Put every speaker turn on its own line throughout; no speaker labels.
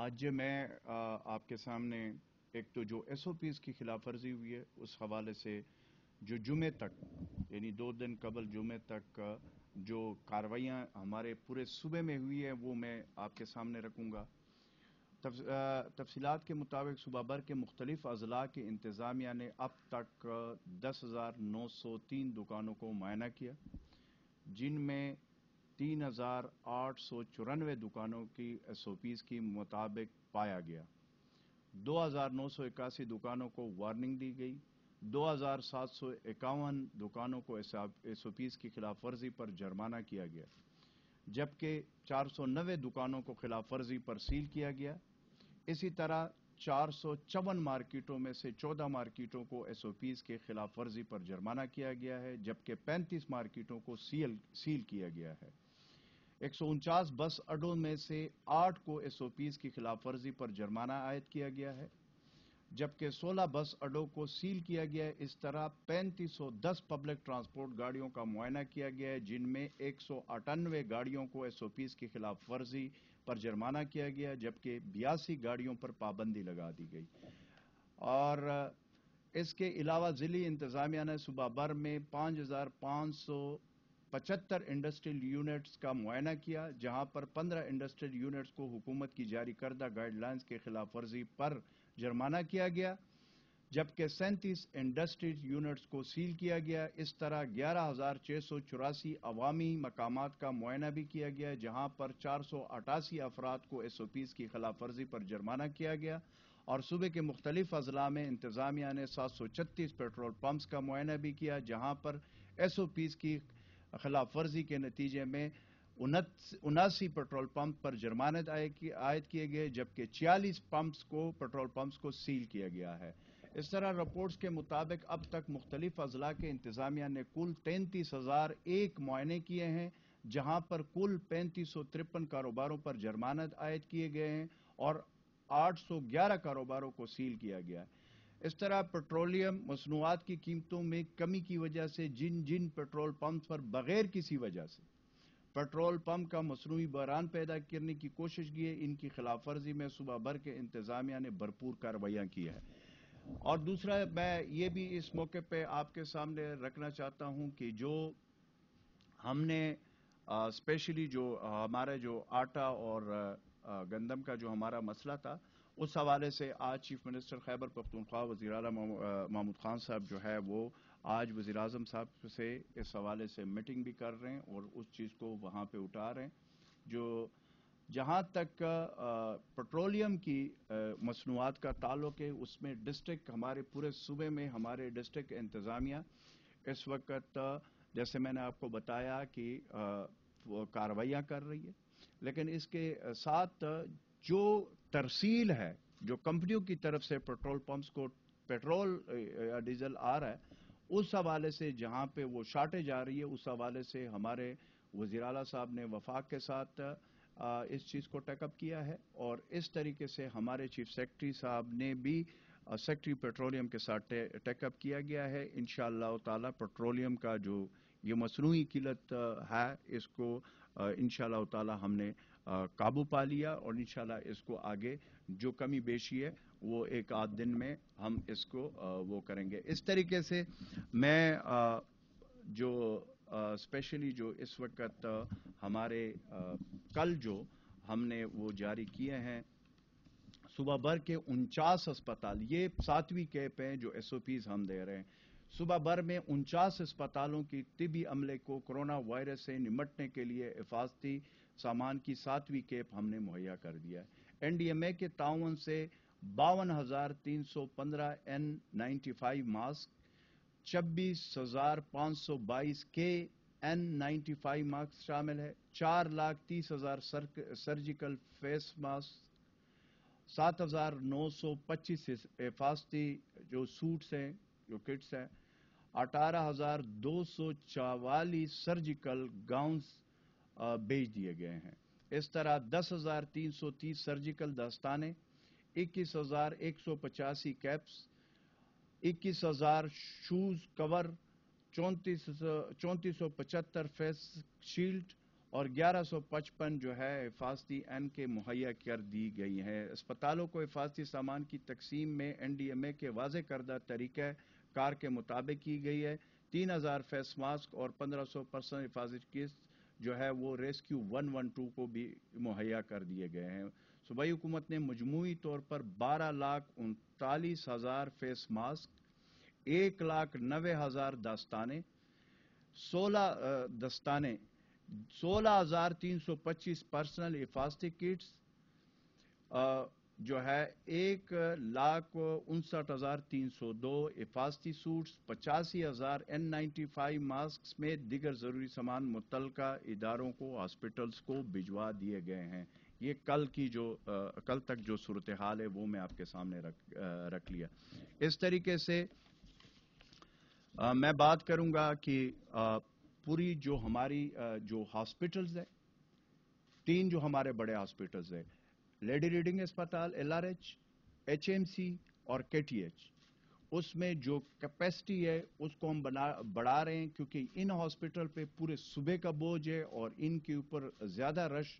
आज मैं आपके सामने एक तो जो एस ओ पीज़ की खिलाफ वर्जी हुई है उस हवाले से जो जुमे तक यानी दो दिन कबल जुमे तक जो कार्रवाइयाँ हमारे पूरे सूबे में हुई है वो मैं आपके सामने रखूँगा तफसीत के मुताबिक सुबह भर के मुख्तलिफ अजला के इंतज़ामिया ने अब तक दस हज़ार नौ सौ तीन दुकानों को मुआयना किया जिनमें तीन हजार आठ सौ चौरानवे दुकानों की एसओपीज के मुताबिक पाया गया दो हजार नौ सौ इक्यासी दुकानों को वार्निंग दी गई दो हजार सात सौ इक्यावन दुकानों को एसओपीज की खिलाफ वर्जी पर जुर्माना किया गया जबकि चार सौ नब्बे दुकानों को खिलाफ वर्जी पर सील किया गया इसी तरह चार मार्केटों में से 14 मार्केटों को एसओपीज के खिलाफ वर्जी पर जुर्माना किया गया है जबकि 35 मार्केटों को सील सील किया गया है एक बस अड्डों में से आठ को एसओपीज की खिलाफ वर्जी पर जुर्माना आयद किया गया है जबकि 16 बस अड्डों को सील किया गया है इस तरह पैंतीस पब्लिक ट्रांसपोर्ट गाड़ियों का मुआयना किया गया है जिनमें एक गाड़ियों को एसओपीस की खिलाफ वर्जी पर जुर्माना किया गया जबकि बयासी गाड़ियों पर पाबंदी लगा दी गई और इसके अलावा जिली इंतजामिया ने सुबह भर में पाँच पचहत्तर इंडस्ट्रियल यूनिट्स का मुआयना किया जहां पर पंद्रह इंडस्ट्रियल यूनिट्स को हुकूमत की जारी करदा गाइडलाइंस के खिलाफ वर्जी पर जुर्माना किया गया जबकि सैंतीस इंडस्ट्रीज यूनिट्स को सील किया गया इस तरह ग्यारह हजार छह सौ चौरासी अवामी मकाम का मुआयना भी किया गया जहां पर चार सौ अठासी अफराद को एस ओ पीज की खिलाफ वर्जी पर जुर्माना किया गया और सूबे के मुख्तलिफ अजला में इंतजामिया ने सात सौ छत्तीस पेट्रोल पम्प्स का मुआयना भी किया जहां पर एस ओ पीज की खिलाफ वर्जी के नतीजे में उनासी पेट्रोल पंप पर जुर्माने आयद किए गए जबकि छियालीस पंप्स को पेट्रोल पंप्स को सील किया गया है इस तरह रिपोर्ट्स के मुताबिक अब तक मुख्तलिफ अजला के इंतजामिया ने कुल तैंतीस हजार एक मुआयने किए हैं जहां पर कुल पैंतीस सौ तिरपन कारोबारों पर जुर्मानत आयद किए गए हैं और आठ सौ ग्यारह कारोबारों को सील किया गया है इस तरह पेट्रोलियम मसनूआत की कीमतों में कमी की वजह से जिन जिन पेट्रोल पंप पर बगैर किसी वजह से पेट्रोल पंप का मसनू बहरान पैदा करने की कोशिश की है इनकी खिलाफ वर्जी में सुबह भर के इंतजामिया ने भरपूर कार्रवाइयाँ की है और दूसरा मैं ये भी इस मौके पर आपके सामने रखना चाहता हूँ कि जो हमने स्पेशली जो हमारे जो आटा और गंदम का जो हमारा मसला था उस हवाले से आज चीफ मिनिस्टर खैबर पख्तूनख्वा वजी अल महमूद खान साहब जो है वो आज वज़ी अजम साहब से इस हवाले से मीटिंग भी कर रहे हैं और उस चीज़ को वहाँ पर उठा रहे हैं जो जहाँ तक पेट्रोलियम की मसनूआत का ताल्लुक है उसमें डिस्ट्रिक्ट हमारे पूरे सूबे में हमारे डिस्ट्रिक्ट इंतज़ामिया इस वक्त जैसे मैंने आपको बताया कि कार्रवाइयाँ कर रही है लेकिन इसके साथ जो तरसील है जो कंपनियों की तरफ से पेट्रोल पंप्स को पेट्रोल या डीजल आ रहा है उस हवाले से जहां पे वो शार्टेज आ रही है उस हवाले से हमारे वजीर अला साहब ने वफाक के साथ इस चीज़ को टैकअप किया है और इस तरीके से हमारे चीफ सेक्रेटरी साहब ने भी सेक्रेटरी पेट्रोलियम के साथ टैकअप किया गया है इन ताला पेट्रोलियम का जो ये मसनू किलत है इसको इन ताला हमने काबू पा लिया और इन इसको आगे जो कमी बेशी है वो एक आध दिन में हम इसको वो करेंगे इस तरीके से मैं जो स्पेशली जो इस वक्त हमारे कल जो हमने वो जारी किए हैं सुबह भर के उनचास अस्पताल ये सातवीं कैप हैं जो एस ओ पीज़ हम दे रहे हैं सुबह भर में उनचास अस्पतालों की तिबी अमले को कोरोना वायरस से निमटने के लिए हिफाजती सामान की सातवीं केप हमने मुहैया कर दिया एनडीएमए के तावन से बावन हजार तीन सौ पंद्रह एन नाइन्टी फाइव मास्क छब्बीस हजार पाँच सौ बाईस के एन नाइन्टी फाइव मास्क शामिल है चार लाख तीस हजार सर्जिकल फेस मास्क सात हजार नौ सौ पच्चीस हिफाजती जो सूट्स हैं जो किट्स हैं अठारह सर्जिकल गाउन भेज दिए गए हैं इस तरह 10,330 सर्जिकल दस्ताने 21,185 कैप्स 21,000 शूज कवर चौंतीस सौ पचहत्तर फेस शील्ड और 1155 जो है हिफाजती एन के मुहैया कर दी गई है अस्पतालों को हिफाजती सामान की तकसीम में एनडीएमए के वाज करदा तरीक़े कार के मुताबिक की गई है तीन हजार फेस मास्क और पंद्रह सौ पर्सनल हिफाजत किट जो है वो रेस्क्यू वन वन टू को भी मुहैया कर दिए गए हैं सूबाई हुकूमत ने मजमू तौर पर बारह लाख उनतालीस हजार फेस मास्क एक लाख नबे हजार दस्ताने सोलह दस्ताने सोलह हजार तीन सौ पच्चीस पर्सनल हिफाजती किट्स जो है एक लाख उनसठ हज़ार तीन सौ दो हिफाजती सूट्स पचासी हज़ार एन नाइन्टी फाइव मास्क में दिगर ज़रूरी सामान मुतल इदारों को हॉस्पिटल्स को भिजवा दिए गए हैं ये कल की जो आ, कल तक जो सूरत हाल है वो मैं आपके सामने रख आ, रख लिया इस तरीके से आ, मैं बात करूंगा कि आ, पूरी जो हमारी आ, जो हॉस्पिटल्स है तीन जो हमारे बड़े हॉस्पिटल्स है लेडी रीडिंग अस्पताल L R H H M C और के टी एच उसमें जो कैपेसिटी है उसको हम बना बढ़ा रहे हैं क्योंकि इन हॉस्पिटल पे पूरे सुबह का बोझ है और इनके ऊपर ज़्यादा रश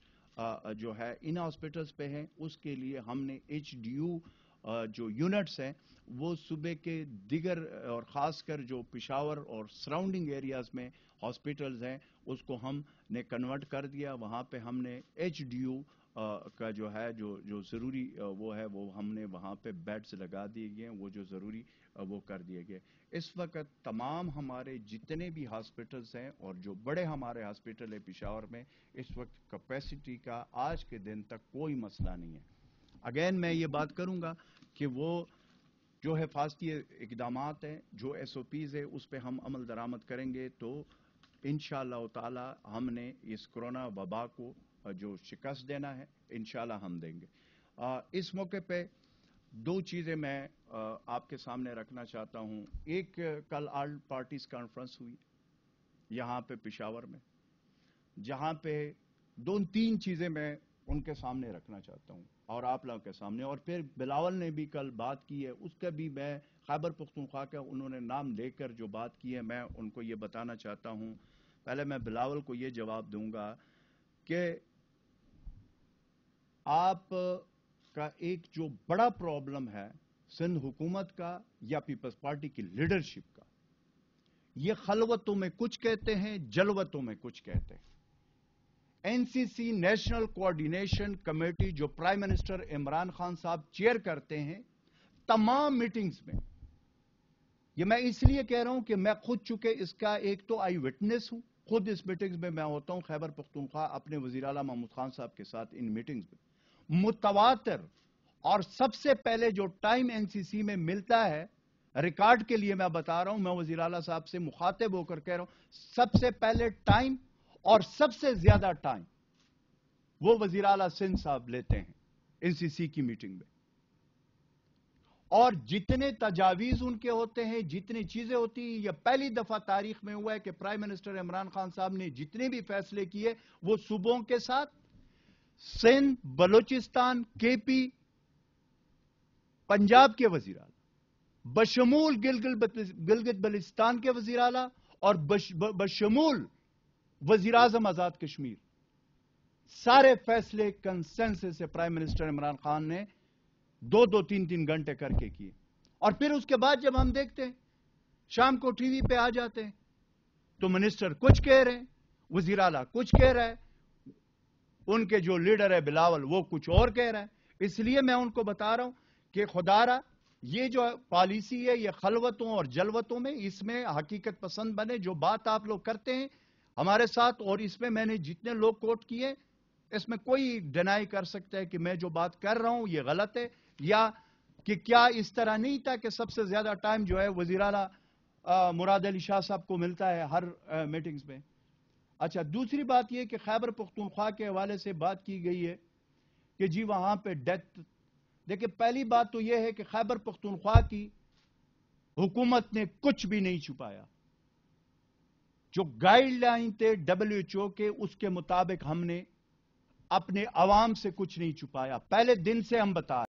जो है इन हॉस्पिटल्स पे है उसके लिए हमने एच डी यू जो यूनिट्स हैं वो सूबे के दिगर और ख़ासकर जो पिशावर और सराउंडिंग एरियाज़ में हॉस्पिटल्स हैं उसको हमने कन्वर्ट कर दिया वहाँ पे हमने एच का जो है जो जो ज़रूरी वो है वो हमने वहाँ पे बेड्स लगा दिए गए वो जो ज़रूरी वो कर दिए गए इस वक्त तमाम हमारे जितने भी हॉस्पिटल्स हैं और जो बड़े हमारे हॉस्पिटल है पिशावर में इस वक्त कैपेसिटी का आज के दिन तक कोई मसला नहीं है अगेन मैं ये बात करूंगा कि वो जो हिफाजती इकदाम हैं जो एस ओ पीज़ है उस पर हम अमल दरामद करेंगे तो इन ताला हमने इस कोरोना वबा को जो शिकस्त देना है इन हम देंगे आ, इस मौके पर दो चीज़ें मैं आ, आपके सामने रखना चाहता हूँ एक कल आल पार्टीज़ कॉन्फ्रेंस हुई यहाँ पे पिशावर में जहाँ पे दो तीन चीज़ें मैं उनके सामने रखना चाहता हूँ और आप लोग के सामने और फिर बिलावल ने भी कल बात की है उसका भी मैं खैबर पख्तूनख्वा के उन्होंने नाम लेकर जो बात की है मैं उनको ये बताना चाहता हूँ पहले मैं बिलावल को ये जवाब दूंगा कि आप का एक जो बड़ा प्रॉब्लम है सिंध हुकूमत का या पीपल्स पार्टी की लीडरशिप का ये खलवतों में कुछ कहते हैं जलवतों में कुछ कहते हैं एनसीसी नेशनल कोऑर्डिनेशन कमेटी जो प्राइम मिनिस्टर इमरान खान साहब चेयर करते हैं तमाम मीटिंग्स में ये मैं इसलिए कह रहा हूं कि मैं खुद चुके इसका एक तो आई विटनेस हूं खुद इस मीटिंग्स में मैं होता हूं खैबर पख्तूनख्वा अपने वजीर अला महमूद खान साहब के साथ इन मीटिंग्स में मुतवातर और सबसे पहले जो टाइम एनसीसी में मिलता है रिकॉर्ड के लिए मैं बता रहा हूं मैं वजीर अला साहब से मुखातिब होकर कह रहा हूं सबसे पहले टाइम और सबसे ज्यादा टाइम वो वजीर अला सिंध साहब लेते हैं एनसीसी की मीटिंग में और जितने तजावीज उनके होते हैं जितनी चीजें होती हैं यह पहली दफा तारीख में हुआ है कि प्राइम मिनिस्टर इमरान खान साहब ने जितने भी फैसले किए वो सूबों के साथ सिंध बलूचिस्तान केपी पंजाब के वजीर अला बशमूल गिलगित बलिस्तान के वजीर अला और बश, बशमूल वजीर आजम आजाद कश्मीर सारे फैसले कंसेंसस से प्राइम मिनिस्टर इमरान खान ने दो दो तीन तीन घंटे करके किए और फिर उसके बाद जब हम देखते हैं शाम को टीवी पे आ जाते हैं तो मिनिस्टर कुछ कह रहे हैं वजीर आला कुछ कह रहा है उनके जो लीडर है बिलावल वो कुछ और कह रहा है इसलिए मैं उनको बता रहा हूं कि खुदारा ये जो पॉलिसी है ये खलवतों और जलवतों में इसमें हकीकत पसंद बने जो बात आप लोग करते हैं हमारे साथ और इसमें मैंने जितने लोग कोट किए इसमें कोई डिनाई कर सकता है कि मैं जो बात कर रहा हूं ये गलत है या कि क्या इस तरह नहीं था कि सबसे ज्यादा टाइम जो है अला मुराद अली शाह साहब को मिलता है हर आ, मीटिंग्स में अच्छा दूसरी बात यह कि खैबर पख्तूनख्वा के हवाले से बात की गई है कि जी वहां पर डेथ देखिए पहली बात तो यह है कि खैबर पख्तूनख्वा की हुकूमत ने कुछ भी नहीं छुपाया जो गाइडलाइन थे डब्ल्यूएचओ के उसके मुताबिक हमने अपने आवाम से कुछ नहीं छुपाया पहले दिन से हम बता रहे